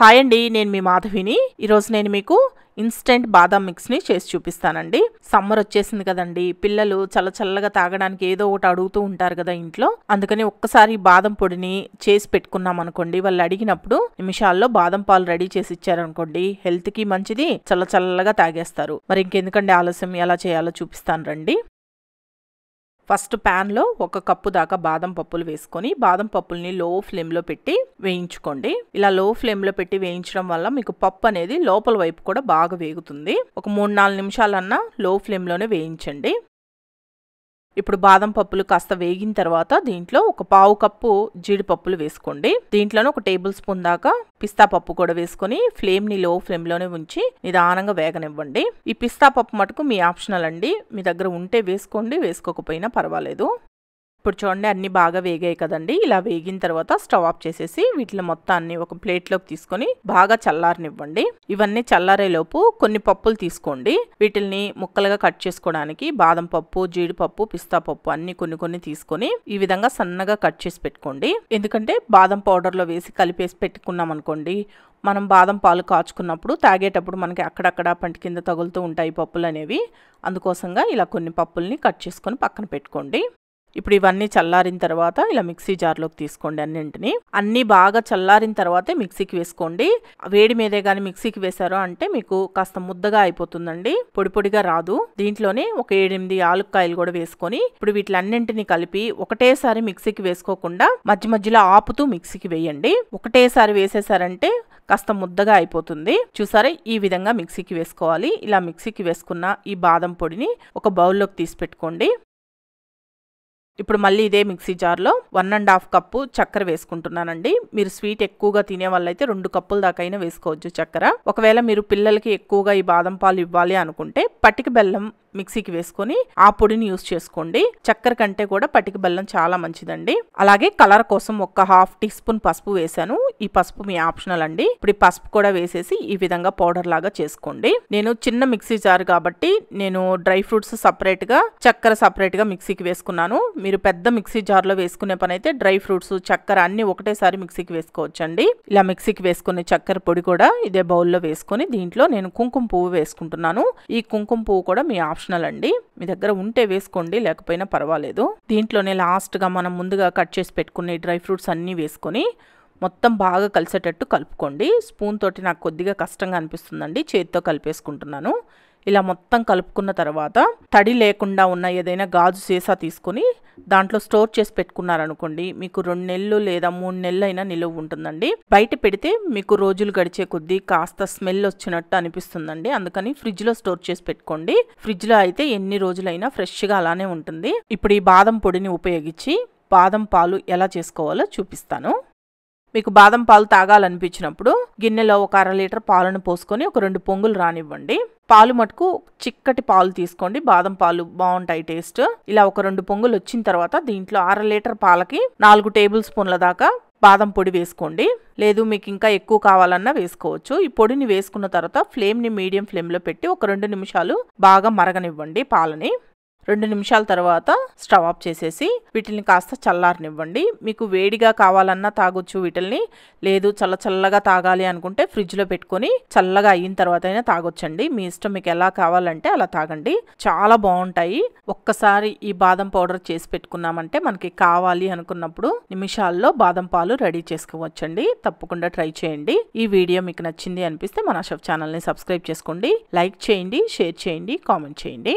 hi అండి నేను మీ మాధవిని ఈరోజు నేను మీకు ఇన్స్టెంట్ బాదం మిక్స్ని చేసి చూపిస్తానండి సమ్మర్ వచ్చేసింది కదండి పిల్లలు చల్ల చల్లగా తాగడానికి ఏదో ఒకటి అడుగుతూ ఉంటారు కదా ఇంట్లో అందుకని ఒక్కసారి బాదం పొడిని చేసి పెట్టుకున్నాం అనుకోండి వాళ్ళు అడిగినప్పుడు నిమిషాల్లో బాదం పాలు రెడీ చేసి ఇచ్చారనుకోండి హెల్త్కి మంచిది చల్ల చల్లగా తాగేస్తారు మరి ఇంకెందుకండి ఆలస్యం ఎలా చేయాలో చూపిస్తాను రండి ఫస్ట్ ప్యాన్లో ఒక కప్పు దాకా బాదం పప్పులు వేసుకొని బాదం పప్పుల్ని లో ఫ్లేమ్లో పెట్టి వేయించుకోండి ఇలా లో ఫ్లేమ్లో పెట్టి వేయించడం వల్ల మీకు పప్పు అనేది లోపల వైపు కూడా బాగా వేగుతుంది ఒక మూడు నాలుగు నిమిషాలన్నా లో ఫ్లేమ్లోనే వేయించండి ఇప్పుడు బాదం పప్పులు కాస్త వేగిన తర్వాత దీంట్లో ఒక పావు కప్పు జీడిపప్పులు వేసుకోండి దీంట్లోనే ఒక టేబుల్ స్పూన్ దాకా పిస్తా పప్పు కూడా వేసుకొని ఫ్లేమ్ని లో లోనే ఉంచి నిదానంగా వేగనివ్వండి ఈ పిస్తా పప్పు మటుకు మీ ఆప్షనల్ అండి మీ దగ్గర ఉంటే వేసుకోండి వేసుకోకపోయినా పర్వాలేదు ఇప్పుడు చూడండి అన్నీ బాగా వేగాయి కదండి ఇలా వేగిన తర్వాత స్టవ్ ఆఫ్ చేసేసి వీటిని మొత్తాన్ని ఒక ప్లేట్లోకి తీసుకొని బాగా చల్లారనివ్వండి ఇవన్నీ చల్లారేలోపు కొన్ని పప్పులు తీసుకోండి వీటిల్ని ముక్కలుగా కట్ చేసుకోవడానికి బాదం పప్పు జీడిపప్పు పిస్తా పప్పు అన్ని కొన్ని కొన్ని తీసుకొని ఈ విధంగా సన్నగా కట్ చేసి పెట్టుకోండి ఎందుకంటే బాదం పౌడర్లో వేసి కలిపేసి పెట్టుకున్నాం అనుకోండి మనం బాదం పాలు కాచుకున్నప్పుడు తాగేటప్పుడు మనకి అక్కడక్కడ పంటి కింద తగులుతూ ఉంటాయి పప్పులు అనేవి అందుకోసంగా ఇలా కొన్ని పప్పుల్ని కట్ చేసుకొని పక్కన పెట్టుకోండి ఇప్పుడు ఇవన్నీ చల్లారిన తర్వాత ఇలా మిక్సీ జార్లోకి తీసుకోండి అన్నింటిని అన్నీ బాగా చల్లారిన తర్వాతే మిక్సీకి వేసుకోండి వేడి మీదే కానీ మిక్సీకి వేసారో అంటే మీకు కాస్త ముద్దగా అయిపోతుందండి పొడి పొడిగా రాదు దీంట్లోనే ఒక ఏడెనిమిది ఆలుక్కాయలు కూడా వేసుకొని ఇప్పుడు వీటిలన్నింటిని కలిపి ఒకటేసారి మిక్సీకి వేసుకోకుండా మధ్య మధ్యలో ఆపుతూ మిక్సీకి వేయండి ఒకటేసారి వేసేసారంటే కాస్త ముద్దగా అయిపోతుంది చూసారా ఈ విధంగా మిక్సీకి వేసుకోవాలి ఇలా మిక్సీకి వేసుకున్న ఈ బాదం పొడిని ఒక బౌల్లోకి తీసి పెట్టుకోండి ఇప్పుడు మళ్ళీ ఇదే మిక్సీ జార్లో వన్ అండ్ హాఫ్ కప్పు చక్కెర వేసుకుంటున్నానండి మీరు స్వీట్ ఎక్కువగా తినే వాళ్ళైతే రెండు కప్పుల దాకా అయినా వేసుకోవచ్చు చక్కెర ఒకవేళ మీరు పిల్లలకి ఎక్కువగా ఈ బాదం పాలు ఇవ్వాలి అనుకుంటే పటిక బెల్లం మిక్సీకి వేసుకొని ఆ పొడిని యూస్ చేసుకోండి చక్కెర కంటే కూడా పటికి బెల్లం చాలా మంచిదండి అలాగే కలర్ కోసం ఒక హాఫ్ టీ స్పూన్ పసుపు వేశాను ఈ పసుపు మీ ఆప్షనల్ అండి ఇప్పుడు ఈ పసుపు కూడా వేసేసి ఈ విధంగా పౌడర్ లాగా చేసుకోండి నేను చిన్న మిక్సీ జార్ కాబట్టి నేను డ్రై ఫ్రూట్స్ సపరేట్ గా చక్కెర సపరేట్ గా మిక్సీకి వేసుకున్నాను మీరు పెద్ద మిక్సీ జార్ లో వేసుకునే పని అయితే డ్రై ఫ్రూట్స్ చక్కెర అన్ని ఒకటేసారి మిక్సీకి వేసుకోవచ్చండి ఇలా మిక్సీకి వేసుకునే చక్కెర పొడి కూడా ఇదే బౌల్లో వేసుకుని దీంట్లో నేను కుంకుమ పువ్వు వేసుకుంటున్నాను ఈ కుంకుమ పువ్వు కూడా మీ ఆప్షన్ ఆప్షనల్ అండి మీ దగ్గర ఉంటే వేసుకోండి లేకపోయినా పర్వాలేదు దీంట్లోనే లాస్ట్గా మనం ముందుగా కట్ చేసి పెట్టుకునే డ్రై ఫ్రూట్స్ అన్నీ వేసుకొని మొత్తం బాగా కలిసేటట్టు కలుపుకోండి స్పూన్ తోటి నాకు కొద్దిగా కష్టంగా అనిపిస్తుందండి చేతితో కలిపేసుకుంటున్నాను ఇలా మొత్తం కలుపుకున్న తర్వాత తడి లేకుండా ఉన్న ఏదైనా గాజు సీసా తీసుకొని దాంట్లో స్టోర్ చేసి పెట్టుకున్నారనుకోండి మీకు రెండు నెలలు లేదా మూడు నెలలు అయినా నిలువ ఉంటుందండి బయట పెడితే మీకు రోజులు గడిచే కొద్దీ కాస్త స్మెల్ వచ్చినట్టు అనిపిస్తుందండి అందుకని ఫ్రిడ్జ్లో స్టోర్ చేసి పెట్టుకోండి ఫ్రిడ్జ్లో అయితే ఎన్ని రోజులైనా ఫ్రెష్గా అలానే ఉంటుంది ఇప్పుడు ఈ బాదం పొడిని ఉపయోగించి బాదం పాలు ఎలా చేసుకోవాలో చూపిస్తాను మీకు బాదం పాలు తాగాలనిపించినప్పుడు గిన్నెలో ఒక అర లీటర్ పాలను పోసుకొని ఒక రెండు పొంగులు రానివ్వండి పాలు మటుకు చిక్కటి పాలు తీసుకోండి బాదం పాలు బాగుంటాయి టేస్ట్ ఇలా ఒక రెండు పొంగులు వచ్చిన తర్వాత దీంట్లో అర లీటర్ పాలకి నాలుగు టేబుల్ స్పూన్ల దాకా బాదం పొడి వేసుకోండి లేదు మీకు ఇంకా ఎక్కువ కావాలన్నా వేసుకోవచ్చు ఈ పొడిని వేసుకున్న తర్వాత ఫ్లేమ్ని మీడియం ఫ్లేమ్లో పెట్టి ఒక రెండు నిమిషాలు బాగా మరగనివ్వండి పాలని రెండు నిమిషాల తర్వాత స్టవ్ ఆఫ్ చేసేసి వీటిని కాస్త చల్లారనివ్వండి మీకు వేడిగా కావాలన్నా తాగొచ్చు వీటిల్ని లేదు చల్ల చల్లగా తాగాలి అనుకుంటే ఫ్రిడ్జ్లో పెట్టుకొని చల్లగా అయిన తర్వాత అయినా తాగొచ్చండి మీ ఇష్టం మీకు ఎలా కావాలంటే అలా తాగండి చాలా బాగుంటాయి ఒక్కసారి ఈ బాదం పౌడర్ చేసి పెట్టుకున్నామంటే మనకి కావాలి అనుకున్నప్పుడు నిమిషాల్లో బాదం పాలు రెడీ చేసుకోవచ్చండి తప్పకుండా ట్రై చేయండి ఈ వీడియో మీకు నచ్చింది అనిపిస్తే మన షఫ్ ఛానల్ని సబ్స్క్రైబ్ చేసుకోండి లైక్ చేయండి షేర్ చేయండి కామెంట్ చేయండి